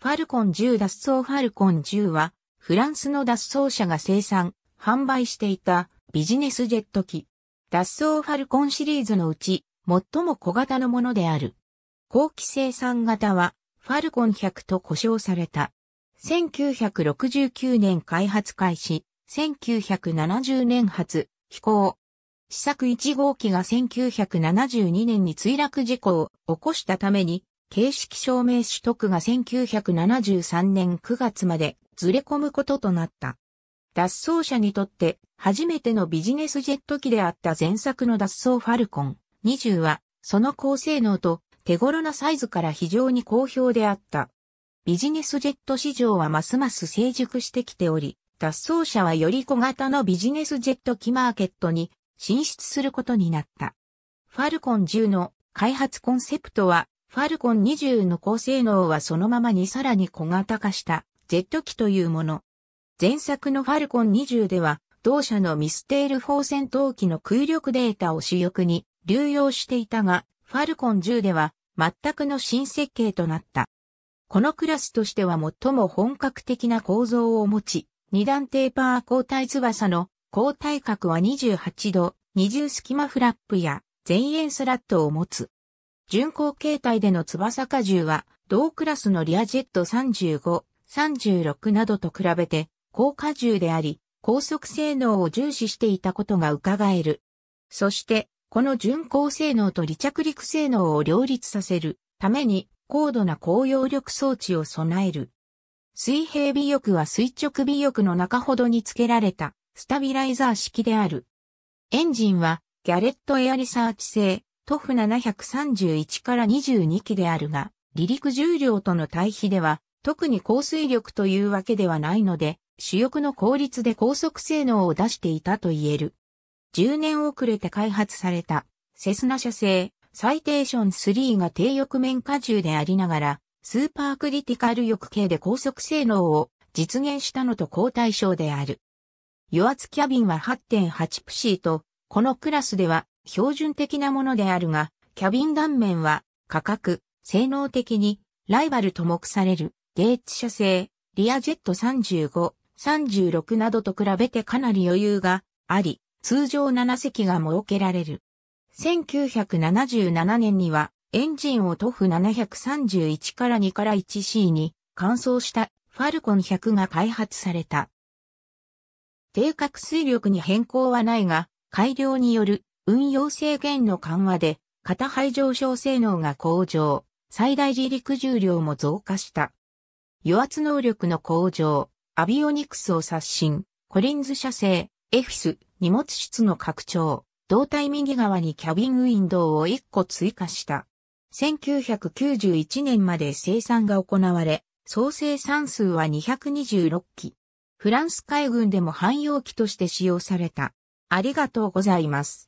ファルコン10脱走ファルコン10は、フランスの脱走者が生産、販売していたビジネスジェット機。脱走ファルコンシリーズのうち、最も小型のものである。後期生産型は、ファルコン100と呼称された。1969年開発開始、1970年発、飛行。試作1号機が1972年に墜落事故を起こしたために、形式証明取得が1973年9月までずれ込むこととなった。脱走者にとって初めてのビジネスジェット機であった前作の脱走ファルコン20はその高性能と手頃なサイズから非常に好評であった。ビジネスジェット市場はますます成熟してきており、脱走者はより小型のビジネスジェット機マーケットに進出することになった。ファルコン10の開発コンセプトはファルコン20の高性能はそのままにさらに小型化したジェット機というもの。前作のファルコン20では、同社のミステール4戦闘機の空力データを主力に流用していたが、ファルコン10では全くの新設計となった。このクラスとしては最も本格的な構造を持ち、二段テーパー交代翼の交代角は28度、二重隙間フラップや前円スラットを持つ。巡航形態での翼荷重は、同クラスのリアジェット35、36などと比べて、高荷重であり、高速性能を重視していたことが伺える。そして、この巡航性能と離着陸性能を両立させるために、高度な高揚力装置を備える。水平尾翼は垂直尾翼の中ほどに付けられたスタビライザー式である。エンジンはギャレットエアリサーチ製トフ731から22機であるが、離陸重量との対比では、特に降水力というわけではないので、主翼の効率で高速性能を出していたと言える。10年遅れて開発された、セスナ社製、サイテーション3が低翼面荷重でありながら、スーパークリティカル翼系で高速性能を実現したのと交代症である。与圧キャビンは8.8プシーと、このクラスでは標準的なものであるが、キャビン断面は価格、性能的にライバルと目されるゲイツ社製、リアジェット35、36などと比べてかなり余裕があり、通常7席が設けられる。1977年にはエンジンを塗布731から2から 1C に乾燥したファルコン100が開発された。低角水力に変更はないが、改良による運用制限の緩和で、肩肺上昇性能が向上、最大自力重量も増加した。油圧能力の向上、アビオニクスを刷新、コリンズ社製、エフィス、荷物室の拡張、胴体右側にキャビンウィンドウを1個追加した。1991年まで生産が行われ、総生産数は226機。フランス海軍でも汎用機として使用された。ありがとうございます。